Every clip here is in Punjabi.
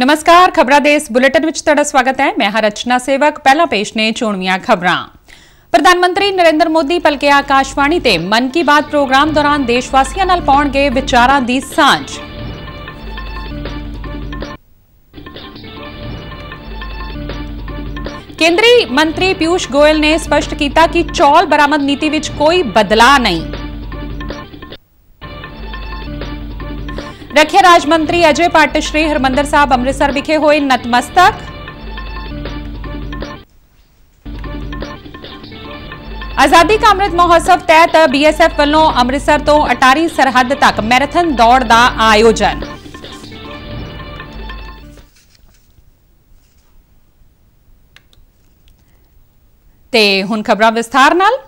ਨਮਸਕਾਰ ਖਬਰਾਂ ਦੇ ਇਸ ਬੁਲੇਟਿਨ ਵਿੱਚ ਤੁਹਾਡਾ ਸਵਾਗਤ ਹੈ ਮੈਂ ਹਾਂ ਰਚਨਾ ਸੇਵਕ ਪਹਿਲਾ ਪੇਸ਼ ਨੇ ਚੋਣਵੀਆਂ ਖਬਰਾਂ ਪ੍ਰਧਾਨ ਮੰਤਰੀ ਨਰਿੰਦਰ ਮੋਦੀ ਪਲਕੇ ਆਕਾਸ਼ਵਾਣੀ ਤੇ ਮਨ ਕੀ ਬਾਤ ਪ੍ਰੋਗਰਾਮ ਦੌਰਾਨ ਦੇਸ਼ ਵਾਸੀਆਂ ਨਾਲ ਪਾਉਣਗੇ ਵਿਚਾਰਾਂ ਦੀ ਸਾਂਝ ਕੇਂਦਰੀ ਮੰਤਰੀ ਪਿਊਸ਼ ਗੋਇਲ ਨੇ ਸਪਸ਼ਟ ਕੀਤਾ ਕਿ ਚੌਲ ਬਰਾਮਦ ਨੀਤੀ ਵਿੱਚ ਕੋਈ ਬਦਲਾਅ ਨਹੀਂ ਰੱਖਿਆ ਰਾਜ ਮੰਤਰੀ ਅਜੇ ਭੱਟ ਸ਼੍ਰੀ ਹਰਮੰਦਰ ਸਾਹਿਬ ਅੰਮ੍ਰਿਤਸਰ ਵਿਖੇ ਹੋਏ ਨਤਮਸਤਕ ਆਜ਼ਾਦੀ ਕਾ ਅੰਮ੍ਰਿਤ ਮਹੋਤਸਵ ਤਹਿਤ ਬੀਐਸਐਫ ਵੱਲੋਂ ਅੰਮ੍ਰਿਤਸਰ ਤੋਂ ਅਟਾਰੀ ਸਰਹੱਦ ਤੱਕ ਮੈਰਾਥਨ ਦੌੜ ਦਾ ਆਯੋਜਨ ਤੇ ਹੁਣ ਖਬਰਾਂ ਵਿਸਥਾਰ ਨਾਲ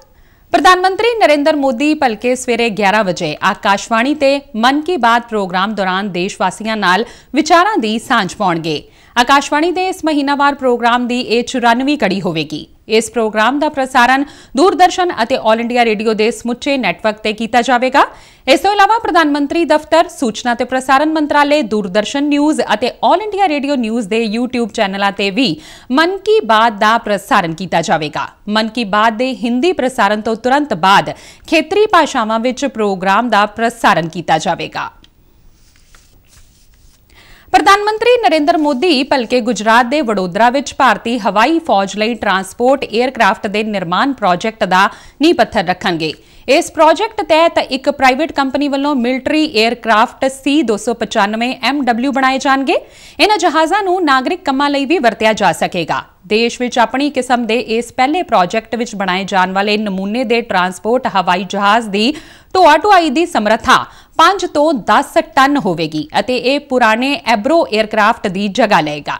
ਪ੍ਰਧਾਨ ਮੰਤਰੀ ਨਰਿੰਦਰ ਮੋਦੀ ਭਲਕੇ ਸਵੇਰੇ 11 ਵਜੇ ਆਕਾਸ਼ਵਾਣੀ ਤੇ ਮਨ ਕੀ ਬਾਤ ਪ੍ਰੋਗਰਾਮ ਦੌਰਾਨ ਦੇਸ਼ ਵਾਸੀਆਂ ਨਾਲ ਵਿਚਾਰਾਂ ਦੀ ਸਾਂਝ ਪਾਉਣਗੇ ਆਕਾਸ਼ਵਾਣੀ ਦੇ ਇਸ ਮਹੀਨਾਵਾਰ ਪ੍ਰੋਗਰਾਮ ਦੀ ਇਹ 94ਵੀਂ ਕੜੀ ਹੋਵੇਗੀ ਇਸ ਪ੍ਰੋਗਰਾਮ ਦਾ ਪ੍ਰਸਾਰਣ ਦੂਰਦਰਸ਼ਨ ਅਤੇ 올 ਇੰਡੀਆ ਰੇਡੀਓ ਦੇ ਸਮੁੱਚੇ ਨੈਟਵਰਕ ਤੇ ਕੀਤਾ ਜਾਵੇਗਾ ਇਸ ਤੋਂ ਇਲਾਵਾ ਪ੍ਰਧਾਨ ਮੰਤਰੀ ਦਫ਼ਤਰ ਸੂਚਨਾ ਤੇ ਪ੍ਰਸਾਰਣ ਮੰਤਰਾਲੇ ਦੂਰਦਰਸ਼ਨ ਨਿਊਜ਼ ਅਤੇ 올 ਇੰਡੀਆ ਰੇਡੀਓ ਨਿਊਜ਼ ਦੇ YouTube ਚੈਨਲਾਂ ਤੇ ਵੀ ਮਨ ਕੀ ਬਾਤ ਦਾ ਪ੍ਰਸਾਰਣ ਕੀਤਾ ਜਾਵੇਗਾ ਮਨ ਕੀ ਬਾਤ ਦੇ ਹਿੰਦੀ ਪ੍ਰਸਾਰਣ ਤੋਂ ਤੁਰੰਤ ਬਾਅਦ ਖੇਤਰੀ ਭਾਸ਼ਾਵਾਂ ਵਿੱਚ ਪ੍ਰੋਗਰਾਮ ਦਾ ਪ੍ਰਸਾਰਣ ਕੀਤਾ ਜਾਵੇਗਾ ਪ੍ਰਧਾਨ ਮੰਤਰੀ ਨਰਿੰਦਰ ਮੋਦੀ ਭਲਕੇ ਗੁਜਰਾਤ ਦੇ ਵਡੋਦਰਾ ਵਿੱਚ ਭਾਰਤੀ ਹਵਾਈ ਫੌਜ ਲਈ ਟਰਾਂਸਪੋਰਟ 에ਅਰਕ੍ਰਾਫਟ ਦੇ ਨਿਰਮਾਣ ਪ੍ਰੋਜੈਕਟ ਦਾ ਨੀਂਹ ਪੱਥਰ ਰੱਖਣਗੇ ਇਸ ਪ੍ਰੋਜੈਕਟ ਤਹਿਤ ਇੱਕ ਪ੍ਰਾਈਵੇਟ ਕੰਪਨੀ ਵੱਲੋਂ ਮਿਲਟਰੀ 에ਅਰਕ੍ਰਾਫਟ C295 MW ਬਣਾਏ ਜਾਣਗੇ ਇਹਨਾਂ ਜਹਾਜ਼ਾਂ ਨੂੰ ਨਾਗਰਿਕ ਕੰਮਾਂ ਲਈ ਵੀ ਵਰਤਿਆ ਜਾ ਸਕੇਗਾ ਦੇਸ਼ ਵਿੱਚ ਆਪਣੀ ਕਿਸਮ ਦੇ ਇਸ ਪਹਿਲੇ ਪ੍ਰੋਜੈਕਟ ਵਿੱਚ ਬਣਾਏ ਜਾਣ ਵਾਲੇ ਨਮੂਨੇ ਦੇ ਟਰਾਂਸਪੋਰਟ ਹਵਾਈ ਜਹਾਜ਼ ਦੀ ਟੋਆ ਟੋਆਈ ਦੀ ਸਮਰੱਥਾ 5 ਤੋਂ 10 ਟਨ ਹੋਵੇਗੀ ਅਤੇ ਇਹ ਪੁਰਾਣੇ ਐਬਰੋ 에ਅਰਕ੍ਰਾਫਟ ਦੀ ਜਗ੍ਹਾ ਲਏਗਾ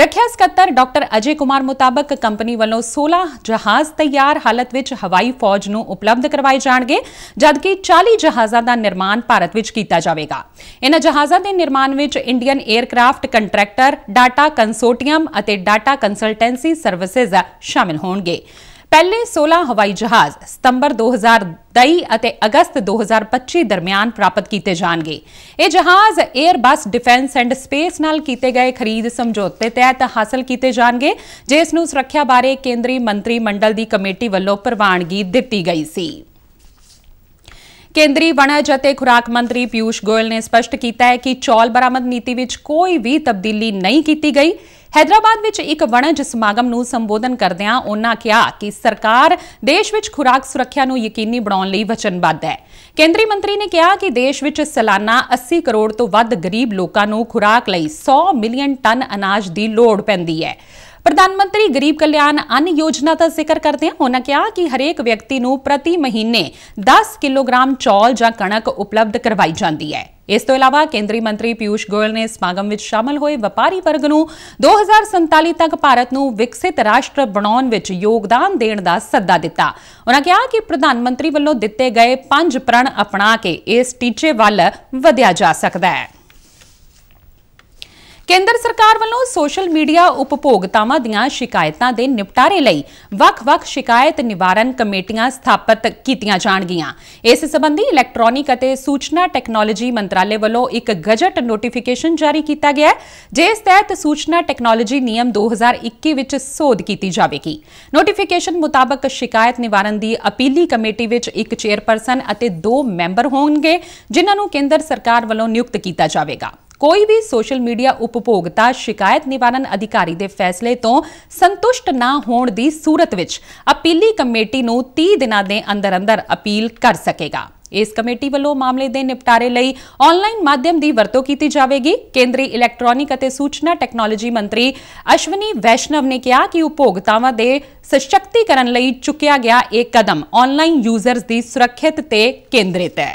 ਰੱਖਿਆ ਸਕੱਤਰ ਡਾਕਟਰ ਅਜੇ ਕੁਮਾਰ ਮੁਤਾਬਕ ਕੰਪਨੀ ਵੱਲੋਂ 16 ਜਹਾਜ਼ ਤਿਆਰ ਹਾਲਤ ਵਿੱਚ ਹਵਾਈ ਫੌਜ ਨੂੰ ਉਪਲਬਧ ਕਰਵਾਏ ਜਾਣਗੇ ਜਦਕਿ 40 ਜਹਾਜ਼ਾਂ ਦਾ ਨਿਰਮਾਣ ਭਾਰਤ ਵਿੱਚ ਕੀਤਾ ਜਾਵੇਗਾ ਇਹਨਾਂ ਜਹਾਜ਼ਾਂ ਦੇ ਨਿਰਮਾਣ ਵਿੱਚ Indian aircraft contractor Tata consortium ਅਤੇ ਡਾਟਾ ਕੰਸਲਟੈਂਸੀ ਸਰਵਿਸਿਜ਼ ਸ਼ਾਮਿਲ ਹੋਣਗੇ ਪਹਿਲੇ 16 ਹਵਾਈ ਜਹਾਜ਼ ਸਤੰਬਰ 2023 ਅਤੇ ਅਗਸਤ 2025 ਦਰਮਿਆਨ ਪ੍ਰਾਪਤ ਕੀਤੇ ਜਾਣਗੇ ਇਹ ਜਹਾਜ਼ 에ਅਰਬਸ ਡਿਫੈਂਸ ਐਂਡ ਸਪੇਸ ਨਾਲ ਕੀਤੇ ਗਏ ਖਰੀਦ ਸਮਝੌਤੇ ਤਹਿਤ ਹਾਸਲ ਕੀਤੇ ਜਾਣਗੇ ਜਿਸ ਨੂੰ ਸੁਰੱਖਿਆ ਬਾਰੇ ਕੇਂਦਰੀ ਮੰਤਰੀ ਮੰਡਲ ਦੀ ਕਮੇਟੀ ਵੱਲੋਂ ਪ੍ਰਵਾਨਗੀ ਦਿੱਤੀ ਗਈ ਸੀ ਕੇਂਦਰੀ ਵਣਜ ਅਤੇ ਖੁਰਾਕ ਮੰਤਰੀ ਪਿਊਸ਼ ਗੋਇਲ ਨੇ ਸਪਸ਼ਟ ਕੀਤਾ ਹੈ ਕਿ ਚੌਲ ਬਰਾਮਦ ਨੀਤੀ ਵਿੱਚ ਕੋਈ ਵੀ ਤਬਦੀਲੀ ਨਹੀਂ ਕੀਤੀ ਗਈ ਹైదరాబాద్ ਵਿੱਚ ਇੱਕ ਵਣਜ ਸਮਾਗਮ ਨੂੰ ਸੰਬੋਧਨ ਕਰਦਿਆਂ ਉਹਨਾਂ ਕਿਹਾ ਕਿ ਸਰਕਾਰ ਦੇਸ਼ ਵਿੱਚ ਖੁਰਾਕ ਸੁਰੱਖਿਆ ਨੂੰ ਯਕੀਨੀ ਬਣਾਉਣ ਲਈ ਵਚਨਬੱਧ ਹੈ ਕੇਂਦਰੀ ਮੰਤਰੀ ਨੇ ਕਿਹਾ ਕਿ ਦੇਸ਼ ਵਿੱਚ ਸਾਲਾਨਾ 80 ਕਰੋੜ ਤੋਂ ਵੱਧ ਗਰੀਬ ਲੋਕਾਂ ਨੂੰ ਖੁਰਾਕ ਲਈ 100 ਮਿਲੀਅਨ ਟਨ ਅਨਾਜ ਦੀ ਲੋੜ ਪੈਂਦੀ ਹੈ ਪ੍ਰਧਾਨ ਮੰਤਰੀ ਗਰੀਬ ਕਲਿਆਣ ਅਨ ਯੋਜਨਾ ਦਾ ਜ਼ਿਕਰ ਕਰਦੇ ਹਾਂ ਉਹਨਾਂ ਕਿਹਾ ਕਿ ਹਰੇਕ ਵਿਅਕਤੀ ਨੂੰ ਪ੍ਰਤੀ ਮਹੀਨੇ 10 ਕਿਲੋਗ੍ਰਾਮ ਚੌਲ ਜਾਂ ਕਣਕ ਉਪਲਬਧ ਕਰਵਾਈ ਜਾਂਦੀ ਹੈ ਇਸ ਤੋਂ ਇਲਾਵਾ ਕੇਂਦਰੀ ਮੰਤਰੀ ਪਿਊਸ਼ ਗੋਇਲ ਨੇ ਸਮਾਗਮ ਵਿੱਚ ਸ਼ਾਮਲ ਹੋਏ ਵਪਾਰੀ ਵਰਗ ਨੂੰ 2047 ਤੱਕ ਭਾਰਤ ਨੂੰ ਵਿਕਸਿਤ ਰਾਸ਼ਟਰ ਬਣਾਉਣ ਵਿੱਚ ਯੋਗਦਾਨ ਦੇਣ ਦਾ ਸੱਦਾ ਦਿੱਤਾ ਉਹਨਾਂ ਕਿਹਾ ਕਿ ਪ੍ਰਧਾਨ ਮੰਤਰੀ ਵੱਲੋਂ ਦਿੱਤੇ ਗਏ ਪੰਜ ਪ੍ਰਣ ਅਪਣਾ ਕੇ ਇਸ ਟੀਚੇ ਵੱਲ ਵਧਿਆ ਜਾ ਸਕਦਾ ਹੈ ਕੇਂਦਰ ਸਰਕਾਰ ਵੱਲੋਂ ਸੋਸ਼ਲ ਮੀਡੀਆ ਉਪਭੋਗਤਾਵਾਂ ਦੀਆਂ ਸ਼ਿਕਾਇਤਾਂ ਦੇ ਨਿਪਟਾਰੇ ਲਈ ਵੱਖ-ਵੱਖ ਸ਼ਿਕਾਇਤ ਨਿਵਾਰਨ ਕਮੇਟੀਆਂ ਸਥਾਪਿਤ ਕੀਤੀਆਂ ਜਾਣਗੀਆਂ ਇਸ ਸੰਬੰਧੀ ਇਲੈਕਟ੍ਰੋਨਿਕ ਅਤੇ ਸੂਚਨਾ ਟੈਕਨੋਲੋਜੀ ਮੰਤਰਾਲੇ ਵੱਲੋਂ ਇੱਕ ਗਜਟ ਨੋਟੀਫਿਕੇਸ਼ਨ ਜਾਰੀ ਕੀਤਾ ਗਿਆ ਜਿਸ ਤਹਿਤ ਸੂਚਨਾ ਟੈਕਨੋਲੋਜੀ ਨਿਯਮ 2021 ਵਿੱਚ ਸੋਧ ਕੀਤੀ ਜਾਵੇਗੀ ਨੋਟੀਫਿਕੇਸ਼ਨ ਮੁਤਾਬਕ ਸ਼ਿਕਾਇਤ ਨਿਵਾਰਨ ਦੀ ਅਪੀਲੀ ਕਮੇਟੀ ਵਿੱਚ ਇੱਕ ਚੇਅਰਪਰਸਨ ਅਤੇ ਦੋ ਮੈਂਬਰ ਹੋਣਗੇ ਜਿਨ੍ਹਾਂ ਨੂੰ ਕੇਂਦਰ ਸਰਕਾਰ ਵੱਲੋਂ ਨਿਯੁਕਤ ਕੀਤਾ ਜਾਵੇਗਾ ਕੋਈ ਵੀ ਸੋਸ਼ਲ ਮੀਡੀਆ ਉਪਭੋਗਤਾ ਸ਼ਿਕਾਇਤ ਨਿਵਾਰਨ ਅਧਿਕਾਰੀ ਦੇ ਫੈਸਲੇ ਤੋਂ ਸੰਤੁਸ਼ਟ ਨਾ ਹੋਣ ਦੀ ਸੂਰਤ ਵਿੱਚ ਅਪੀਲੀ ਕਮੇਟੀ ਨੂੰ 30 ਦਿਨਾਂ ਦੇ ਅੰਦਰ ਅੰਦਰ ਅਪੀਲ ਕਰ ਸਕੇਗਾ ਇਸ ਕਮੇਟੀ ਵੱਲੋਂ ਮਾਮਲੇ ਦੇ ਨਿਪਟਾਰੇ ਲਈ ਆਨਲਾਈਨ ਮਾਧਿਅਮ ਦੀ ਵਰਤੋਂ ਕੀਤੀ ਜਾਵੇਗੀ ਕੇਂਦਰੀ ਇਲੈਕਟ੍ਰੋਨਿਕ ਅਤੇ ਸੂਚਨਾ ਟੈਕਨੋਲੋਜੀ ਮੰਤਰੀ ਅਸ਼ਵਨੀ ਵੈਸ਼ਨਵ ਨੇ ਕਿਹਾ ਕਿ ਉਪਭੋਗਤਾਵਾਂ ਦੇ ਸਸ਼ਕਤੀਕਰਨ ਲਈ ਚੁੱਕਿਆ ਗਿਆ ਇਹ ਕਦਮ ਆਨਲਾਈਨ ਯੂਜ਼ਰਸ ਦੀ ਸੁਰੱਖਿਅਤ ਤੇ ਕੇਂਦਰਿਤ ਹੈ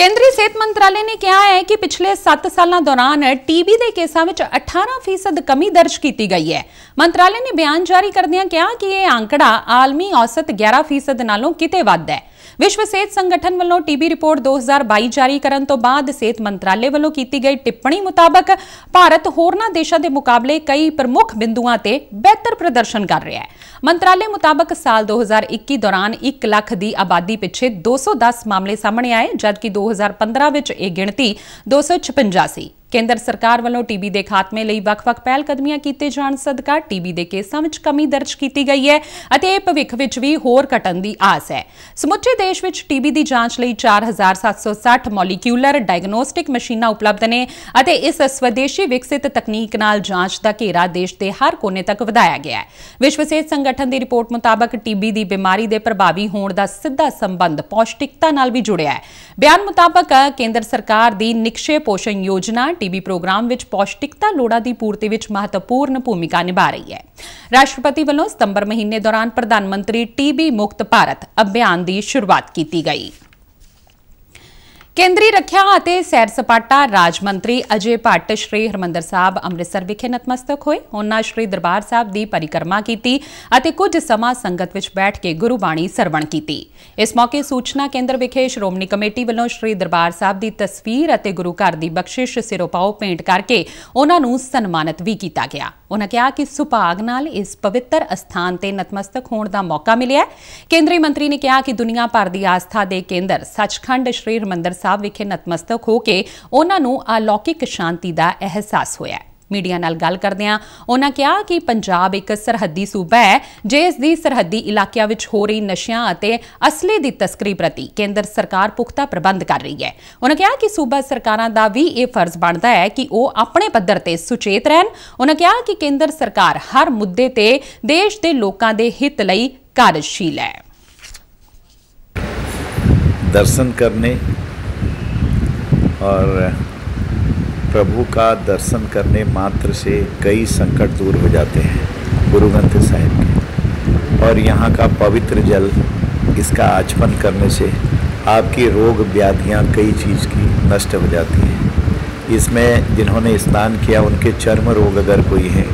ਕੇਂਦਰੀ ਸਿਹਤ ਮੰਤਰਾਲੇ ਨੇ ਕਿਹਾ ਹੈ ਕਿ ਪਿਛਲੇ 7 ਸਾਲਾਂ ਦੌਰਾਨ ਟੀਬੀ ਦੇ ਕੇਸਾਂ ਵਿੱਚ 18% ਕਮੀ ਦਰਜ ਕੀਤੀ ਗਈ ਹੈ ਮੰਤਰਾਲੇ ਨੇ ਬਿਆਨ ਜਾਰੀ ਕਰਦਿਆਂ ਕਿਹਾ ਕਿ ਇਹ ਅੰਕੜਾ ਆਲਮੀ ਔਸਤ 11% ਨਾਲੋਂ ਕਿਤੇ ਵੱਧ ਹੈ ਵਿਸ਼ਵ ਸਿਹਤ ਸੰਗਠਨ ਵੱਲੋਂ ਟੀਬੀ ਰਿਪੋਰਟ 2022 ਜਾਰੀ ਕਰਨ ਤੋਂ ਬਾਅਦ ਸਿਹਤ ਮੰਤਰਾਲੇ ਵੱਲੋਂ ਕੀਤੀ ਗਈ ਟਿੱਪਣੀ ਮੁਤਾਬਕ ਭਾਰਤ ਹੋਰਨਾਂ ਦੇਸ਼ਾਂ ਦੇ ਮੁਕਾਬਲੇ ਕਈ ਪ੍ਰਮੁੱਖ ਬਿੰਦੂਆਂ ਤੇ ਬਿਹਤਰ ਪ੍ਰਦਰਸ਼ਨ ਕਰ ਰਿਹਾ ਹੈ ਮੰਤਰਾਲੇ ਮੁਤਾਬਕ ਸਾਲ 2021 ਦੌਰਾਨ 1 ਲੱਖ ਦੀ ਆਬਾਦੀ ਪਿੱਛੇ 210 ਮਾਮਲੇ ਸਾਹਮਣੇ ਆਏ ਜਦਕਿ 2015 ਵਿੱਚ ਇਹ ਗਿਣਤੀ 256 ਸੀ ਕੇਂਦਰ ਸਰਕਾਰ ਵੱਲੋਂ ਟੀਬੀ ਦੇ ਖਾਤਮੇ ਲਈ ਵੱਖ-ਵੱਖ ਪਹਿਲ ਕਦਮੀਆਂ ਕੀਤੇ ਜਾਣ ਸਦਕਾ ਟੀਬੀ ਦੇ ਕੇਸਾਂ ਵਿੱਚ ਕਮੀ ਦਰਜ ਕੀਤੀ ਗਈ ਹੈ ਅਤੇ ਇਹ ਭਵਿੱਖ ਵਿੱਚ ਵੀ ਹੋਰ ਘਟਣ ਦੀ ਆਸ ਹੈ ਸਮੁੱਚੇ ਦੇਸ਼ ਵਿੱਚ ਟੀਬੀ ਦੀ ਜਾਂਚ ਲਈ 4760 ਮੋਲੀਕਿਊਲਰ ਡਾਇਗਨੋਸਟਿਕ ਮਸ਼ੀਨਾਂ ਉਪਲਬਧ ਨੇ ਅਤੇ ਇਸ ਸਵਦੇਸ਼ੀ ਵਿਕਸਿਤ ਤਕਨੀਕ ਨਾਲ ਜਾਂਚ ਦਾ ਘੇਰਾ ਦੇਸ਼ ਦੇ ਹਰ ਕੋਨੇ ਤੱਕ ਵਧਾਇਆ ਗਿਆ ਹੈ ਵਿਸ਼ਵ ਸਿਹਤ ਸੰਗਠਨ ਦੀ ਰਿਪੋਰਟ ਮੁਤਾਬਕ ਟੀਬੀ ਦੀ ਬਿਮਾਰੀ ਦੇ ਪ੍ਰਭਾਵੀ ਹੋਣ ਦਾ ਸਿੱਧਾ ਸੰਬੰਧ ਪੌਸ਼ਟਿਕਤਾ ਨਾਲ ਵੀ ਜੁੜਿਆ ਹੈ ਬਿਆਨ ਮੁਤਾਬਕ ਕੇਂਦਰ ਸਰਕਾਰ ਦੀ ਨਿਕਸ਼ੇ ਪੋਸ਼ਣ ਯੋਜਨਾ ਟੀਵੀ ਪ੍ਰੋਗਰਾਮ ਵਿੱਚ ਪੌਸ਼ਟਿਕਤਾ ਲੋੜਾਂ ਦੀ ਪੂਰਤੀ ਵਿੱਚ ਮਹੱਤਵਪੂਰਨ ਭੂਮਿਕਾ ਨਿਭਾ ਰਹੀ ਹੈ ਰਾਸ਼ਟਰਪਤੀ ਵੱਲੋਂ ਸਤੰਬਰ ਮਹੀਨੇ ਦੌਰਾਨ ਪ੍ਰਧਾਨ ਮੰਤਰੀ ਟੀਬੀ ਮੁਕਤ ਭਾਰਤ ਅਭਿਆਨ ਦੀ ਸ਼ੁਰੂਆਤ ਕੀਤੀ ਗਈ ਕੇਂਦਰੀ ਰੱਖਿਆ ਅਤੇ ਸੈਰ ਸਪਾਟਾ ਰਾਜ ਮੰਤਰੀ ਅਜੇ ਭੱਟ ਸ਼੍ਰੀ ਹਰਮੰਦਰ ਸਾਹਿਬ ਅੰਮ੍ਰਿਤਸਰ ਵਿਖੇ ਨਤਮਸਤਕ ਹੋਏ ਉਹਨਾਂ ਸ਼੍ਰੀ ਦਰਬਾਰ ਸਾਹਿਬ ਦੀ ਪਰਿਕਰਮਾ ਕੀਤੀ ਅਤੇ ਕੁਝ ਸਮਾਂ ਸੰਗਤ ਵਿੱਚ ਬੈਠ ਕੇ ਗੁਰੂ ਬਾਣੀ ਸਰਵਣ ਕੀਤੀ ਇਸ ਮੌਕੇ ਸੂਚਨਾ ਕੇਂਦਰ ਵਿਖੇ ਸ਼੍ਰੋਮਣੀ ਕਮੇਟੀ ਵੱਲੋਂ ਸ਼੍ਰੀ ਦਰਬਾਰ ਸਾਹਿਬ ਦੀ ਤਸਵੀਰ ਅਤੇ ਗੁਰੂ ਘਰ ਦੀ ਬਖਸ਼ਿਸ਼ ਸਿਰੋਪਾਓ ਭੇਂਟ ਕਰਕੇ ਉਹਨਾਂ ਨੂੰ ਸਨਮਾਨਿਤ ਵੀ ਕੀਤਾ ਗਿਆ ਉਹਨਾਂ ਕਿਹਾ ਕਿ ਸੁਭਾਗ ਨਾਲ ਇਸ ਪਵਿੱਤਰ ਅਸਥਾਨ ਤੇ ਨਤਮਸਤਕ ਹੋਣ ਦਾ ਮੌਕਾ ਮਿਲਿਆ ਕੇਂਦਰੀ ਮੰਤਰੀ ਨੇ ਕਿਹਾ ਕਿ ਦੁਨੀਆ ਭਰ ਦੀ ਆਸਥਾ ਦੇ ਕੇਂਦਰ ਸੱਚਖੰਡ ਸ਼੍ਰੀ ਹਰਮੰਦਰ ਸਾਹਿਬ ਵਿਖੇ ਨਤਮਸਤਕ ਹੋ ਕੇ ਉਹਨਾਂ ਨੂੰ ਅਲੌਕਿਕ ਸ਼ਾਂਤੀ ਦਾ ਅਹਿਸਾਸ ਹੋਇਆ ਮੀਡੀਆ ਨਾਲ ਗੱਲ ਕਰਦਿਆਂ ਉਹਨਾਂ ਕਿਹਾ ਕਿ ਪੰਜਾਬ ਇੱਕ ਸਰਹੱਦੀ ਸੂਬਾ ਹੈ ਜੇ ਇਸ ਦੀ ਸਰਹੱਦੀ ਇਲਾਕਿਆਂ ਵਿੱਚ ਹੋ ਰਹੀ ਨਸ਼ਿਆਂ ਅਤੇ ਅਸਲੇ ਦੀ ਤਸਕਰੀ ਪ੍ਰਤੀ ਕੇਂਦਰ ਸਰਕਾਰ ਪੁਖਤਾ ਪ੍ਰਬੰਧ ਕਰ ਰਹੀ ਹੈ ਉਹਨਾਂ ਕਿਹਾ ਕਿ ਸੂਬਾ ਸਰਕਾਰਾਂ ਦਾ ਵੀ ਇਹ ਫਰਜ਼ ਬਣਦਾ ਹੈ ਕਿ ਉਹ ਆਪਣੇ ਪੱਧਰ ਤੇ ਸੁਚੇਤ ਰਹਿਣ ਉਹਨਾਂ ਕਿਹਾ ਕਿ ਕੇਂਦਰ ਸਰਕਾਰ ਹਰ ਮੁੱਦੇ ਤੇ ਦੇਸ਼ ਦੇ ਲੋਕਾਂ ਦੇ ਹਿੱਤ ਲਈ ਕਾਰਜਸ਼ੀਲ ਹੈ ਦਰਸ਼ਨ ਕਰਨੇ और प्रभु का दर्शन करने मात्र से कई संकट दूर हो जाते हैं गुरु ग्रंथ साहिब के और यहाँ का पवित्र जल इसका आचमन करने से आपकी रोग व्याधियाँ कई चीज़ की नष्ट हो जाती हैं इसमें जिन्होंने स्नान किया उनके चर्म रोग अगर कोई है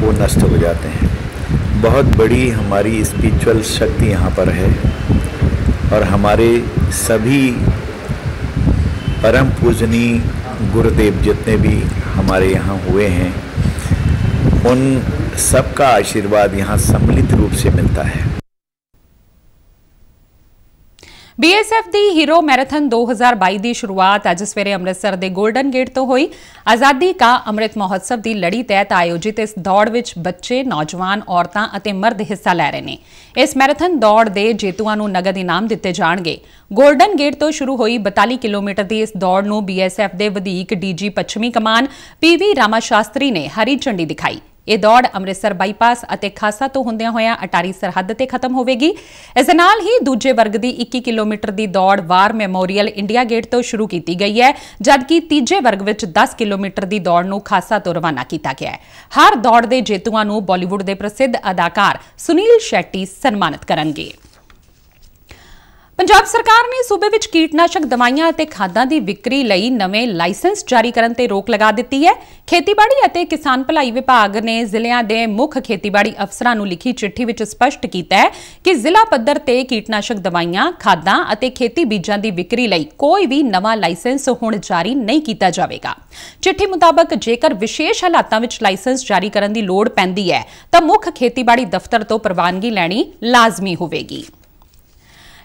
वो नष्ट हो जाते हैं बहुत बड़ी हमारी स्पिरिचुअल शक्ति यहाँ पर है और हमारे सभी परम पूजनी गुरुदेव जितने भी हमारे यहाँ हुए हैं उन सबका आशीर्वाद यहाँ सम्मिलित रूप से मिलता है ਬੀਐਸਐਫ ਦੀ ਹੀਰੋ ਮੈਰਾਥਨ 2022 ਦੀ ਸ਼ੁਰੂਆਤ ਅੱਜ ਸਵੇਰੇ ਅੰਮ੍ਰਿਤਸਰ ਦੇ 골ਡਨ ਗੇਟ ਤੋਂ ਹੋਈ ਆਜ਼ਾਦੀ ਕਾ ਅੰਮ੍ਰਿਤ ਮਹੋਤਸਵ ਦੀ ਲੜੀ ਤਹਿਤ ਆਯੋਜਿਤ ਇਸ ਦੌੜ ਵਿੱਚ ਬੱਚੇ ਨੌਜਵਾਨ ਔਰਤਾਂ ਅਤੇ ਮਰਦ ਹਿੱਸਾ ਲੈ ਰਹੇ ਨੇ ਇਸ ਮੈਰਾਥਨ ਦੌੜ ਦੇ ਜੇਤੂਆਂ ਨੂੰ ਨਗਦ ਇਨਾਮ ਦਿੱਤੇ ਜਾਣਗੇ 골ਡਨ ਗੇਟ ਤੋਂ ਸ਼ੁਰੂ ਹੋਈ 42 ਕਿਲੋਮੀਟਰ ਦੀ ਇਸ ਦੌੜ ਨੂੰ ਬੀਐਸਐਫ ਦੇ ਵਧੀਕ ਡੀਜੀ ਪੱਛਮੀ ਕਮਾਨ ਪੀਵੀ ਰਾਮਾ ਸ਼ਾਸਤਰੀ ਨੇ ਹਰੀ ਝੰਡੀ ਦਿਖਾਈ ਇਹ ਦੌੜ ਅੰਮ੍ਰਿਤਸਰ ਬਾਈਪਾਸ ਅਤੇ ਖਾਸਾ ਤੋਂ ਹੁੰਦਿਆਂ ਹੋਇਆਂ ਅਟਾਰੀ ਸਰਹੱਦ ਤੇ ਖਤਮ ਹੋਵੇਗੀ ਇਸ ਦੇ ਨਾਲ ਹੀ ਦੂਜੇ ਵਰਗ ਦੀ 21 ਕਿਲੋਮੀਟਰ ਦੀ ਦੌੜ ਵਾਰ ਮੈਮੋਰੀਅਲ ਇੰਡੀਆ ਗੇਟ ਤੋਂ ਸ਼ੁਰੂ ਕੀਤੀ ਗਈ ਹੈ ਜਦਕਿ ਤੀਜੇ ਵਰਗ ਵਿੱਚ 10 ਕਿਲੋਮੀਟਰ ਦੀ ਦੌੜ ਨੂੰ ਖਾਸਾ ਤੋਂ ਰਵਾਨਾ ਕੀਤਾ ਗਿਆ ਹੈ ਹਰ ਦੌੜ ਦੇ ਜੇਤੂਆਂ ਨੂੰ ਬਾਲੀਵੁੱਡ ਦੇ ਪ੍ਰਸਿੱਧ ਅਦਾਕਾਰ ਸੁਨੀਲ ਸ਼ੈੱਟੀ ਸਨਮਾਨਿਤ ਕਰਨਗੇ ਪੰਜਾਬ ਸਰਕਾਰ ਨੇ ਸੂਬੇ ਵਿੱਚ ਕੀਟਨਾਸ਼ਕ ਦਵਾਈਆਂ ਅਤੇ ਖਾਦਾਂ ਦੀ ਵਿਕਰੀ ਲਈ ਨਵੇਂ ਲਾਇਸੈਂਸ ਜਾਰੀ ਕਰਨ ਤੇ ਰੋਕ ਲਗਾ ਦਿੱਤੀ ਹੈ ਖੇਤੀਬਾੜੀ ਅਤੇ ਕਿਸਾਨ ਭਲਾਈ ਵਿਭਾਗ ਨੇ ਜ਼ਿਲ੍ਹਿਆਂ ਦੇ ਮੁੱਖ ਖੇਤੀਬਾੜੀ ਅਫਸਰਾਂ ਨੂੰ ਲਿਖੀ ਚਿੱਠੀ ਵਿੱਚ ਸਪਸ਼ਟ ਕੀਤਾ ਹੈ ਕਿ ਜ਼ਿਲ੍ਹਾ ਪੱਧਰ ਤੇ ਕੀਟਨਾਸ਼ਕ ਦਵਾਈਆਂ ਖਾਦਾਂ ਅਤੇ ਖੇਤੀ ਬੀਜਾਂ ਦੀ ਵਿਕਰੀ ਲਈ ਕੋਈ ਵੀ ਨਵਾਂ ਲਾਇਸੈਂਸ ਹੁਣ ਜਾਰੀ ਨਹੀਂ ਕੀਤਾ ਜਾਵੇਗਾ ਚਿੱਠੀ ਮੁਤਾਬਕ ਜੇਕਰ ਵਿਸ਼ੇਸ਼ ਹਾਲਾਤਾਂ ਵਿੱਚ ਲਾਇਸੈਂਸ ਜਾਰੀ ਕਰਨ ਦੀ ਲੋੜ ਪੈਂਦੀ ਹੈ ਤਾਂ ਮੁੱਖ ਖੇਤੀਬਾੜੀ ਦਫ਼ਤਰ ਤੋਂ ਪ੍ਰਵਾਨਗੀ ਲੈਣੀ ਲਾਜ਼ਮੀ ਹੋਵੇਗੀ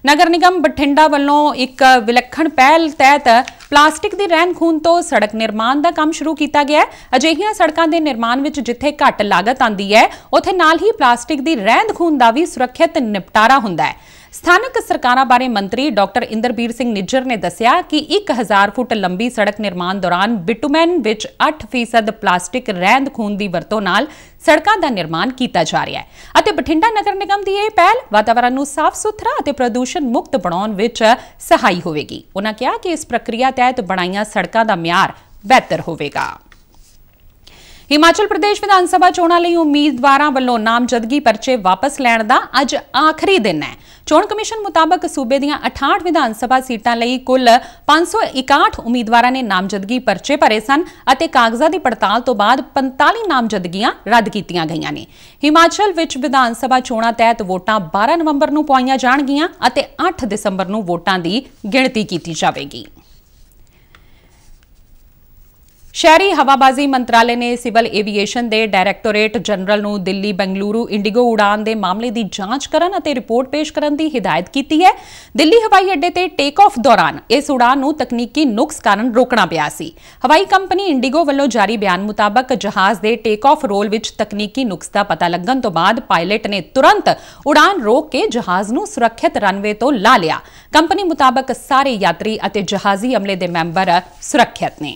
ਨਗਰ ਨਿਗਮ ਬਠਿੰਡਾ ਵੱਲੋਂ ਇੱਕ ਵਿਲੱਖਣ ਪਹਿਲ ਤਹਿਤ ਪਲਾਸਟਿਕ ਦੀ ਰਹਿਣ ਖੂਨ ਤੋਂ ਸੜਕ ਨਿਰਮਾਣ ਦਾ ਕੰਮ ਸ਼ੁਰੂ ਕੀਤਾ ਗਿਆ ਹੈ ਅਜਿਹੀਆਂ ਸੜਕਾਂ ਦੇ ਨਿਰਮਾਣ ਵਿੱਚ ਜਿੱਥੇ ਘੱਟ ਲਾਗਤ ਆਂਦੀ ਹੈ ਉੱਥੇ ਨਾਲ ਹੀ ਪਲਾਸਟਿਕ ਦੀ ਰਹਿਣ ਖੂਨ ਦਾ ਵੀ ਸੁਰੱਖਿਅਤ ਨਿਪਟਾਰਾ ਹੁੰਦਾ ਹੈ ਸਥਾਨਕ ਸਰਕਾਰਾਂ ਬਾਰੇ ਮੰਤਰੀ ਡਾਕਟਰ ਇੰਦਰਬੀਰ ਸਿੰਘ ਨਿੱਜਰ ਨੇ ਦੱਸਿਆ ਕਿ 1000 ਫੁੱਟ ਲੰਬੀ ਸੜਕ ਨਿਰਮਾਣ ਦੌਰਾਨ ਬਿਟੂਮੈਨ ਵਿੱਚ 8% ਪਲਾਸਟਿਕ ਰਹਿੰਦ ਖੂਨ ਦੀ ਵਰਤੋਂ ਨਾਲ ਸੜਕਾਂ ਦਾ ਨਿਰਮਾਣ ਕੀਤਾ ਜਾ ਰਿਹਾ ਹੈ ਅਤੇ ਬਠਿੰਡਾ ਨਗਰ ਨਿਗਮ ਦੀ ਇਹ ਪਹਿਲ ਵਾਤਾਵਰਣ ਨੂੰ ਸਾਫ਼ ਸੁਥਰਾ ਅਤੇ ਪ੍ਰਦੂਸ਼ਣ ਮੁਕਤ ਬਣਾਉਣ ਵਿੱਚ ਸਹਾਈ ਹੋਵੇਗੀ ਉਹਨਾਂ ਕਿਹਾ ਕਿ ਇਸ ਪ੍ਰਕਿਰਿਆ ਤਹਿਤ ਬਣਾਈਆਂ ਸੜਕਾਂ ਦਾ ਮਿਆਰ ਬਿਹਤਰ ਹੋਵੇਗਾ ਹਿਮਾਚਲ ਪ੍ਰਦੇਸ਼ ਵਿਧਾਨ ਸਭਾ ਚੋਣਾਂ ਲਈ ਉਮੀਦਵਾਰਾਂ ਵੱਲੋਂ ਨਾਮਜ਼ਦਗੀ ਪਰਚੇ ਵਾਪਸ ਲੈਣ ਦਾ ਅੱਜ ਆਖਰੀ ਦਿਨ ਹੈ ਚੋਣ ਕਮਿਸ਼ਨ ਮੁਤਾਬਕ ਸੂਬੇ ਦੀਆਂ 68 ਵਿਧਾਨ ਸਭਾ ਸੀਟਾਂ ਲਈ ਕੁੱਲ 561 ਉਮੀਦਵਾਰਾਂ ਨੇ ਨਾਮਜ਼ਦਗੀ ਪਰਚੇ ਭਰੇ ਸਨ ਅਤੇ ਕਾਗਜ਼ਾਂ ਦੀ ਪੜਤਾਲ ਤੋਂ ਬਾਅਦ 45 ਨਾਮਜ਼ਦਗੀਆਂ ਰੱਦ ਕੀਤੀਆਂ ਗਈਆਂ ਨੇ ਹਿਮਾਚਲ ਵਿੱਚ ਵਿਧਾਨ ਸਭਾ ਚੋਣਾਂ ਤਹਿਤ ਵੋਟਾਂ 12 ਨਵੰਬਰ ਨੂੰ ਪਾਈਆਂ ਜਾਣਗੀਆਂ ਅਤੇ 8 ਦਸੰਬਰ ਨੂੰ ਵੋਟਾਂ ਦੀ ਗਿਣਤੀ ਕੀਤੀ ਜਾਵੇਗੀ ਸ਼ਹਿਰੀ ਹਵਾਬਾਜ਼ੀ ਮੰਤਰਾਲੇ ਨੇ ਸਿਵਲ ਏਵੀਏਸ਼ਨ ਦੇ ਡਾਇਰੈਕਟੋਰੇਟ ਜਨਰਲ ਨੂੰ ਦਿੱਲੀ ਬੰਗਲੁਰੂ ਇੰਡੀਗੋ ਉਡਾਨ ਦੇ ਮਾਮਲੇ ਦੀ ਜਾਂਚ ਕਰਨ ਅਤੇ ਰਿਪੋਰਟ ਪੇਸ਼ ਕਰਨ ਦੀ ਹਿਦਾਇਤ ਕੀਤੀ ਹੈ ਦਿੱਲੀ ਹਵਾਈ ਅੱਡੇ ਤੇ ਟੇਕ ਆਫ ਦੌਰਾਨ ਇਸ ਉਡਾਨ ਨੂੰ ਤਕਨੀਕੀ ਨੁਕਸ ਕਾਰਨ ਰੋਕਣਾ ਪਿਆ ਸੀ ਹਵਾਈ ਕੰਪਨੀ ਇੰਡੀਗੋ ਵੱਲੋਂ ਜਾਰੀ ਬਿਆਨ ਮੁਤਾਬਕ ਜਹਾਜ਼ ਦੇ ਟੇਕ ਆਫ ਰੋਲ ਵਿੱਚ ਤਕਨੀਕੀ ਨੁਕਸ ਦਾ ਪਤਾ ਲੱਗਣ ਤੋਂ ਬਾਅਦ ਪਾਇਲਟ ਨੇ ਤੁਰੰਤ ਉਡਾਨ ਰੋਕ ਕੇ ਜਹਾਜ਼ ਨੂੰ ਸੁਰੱਖਿਅਤ ਰਨਵੇ ਤੋਂ ਲਾ ਲਿਆ ਕੰਪਨੀ ਮੁਤਾਬਕ ਸਾਰੇ ਯਾਤਰੀ ਅਤੇ ਜਹਾਜ਼ੀ ਅਮਲੇ ਦੇ ਮੈਂਬਰ ਸੁਰੱਖਿਅਤ ਨੇ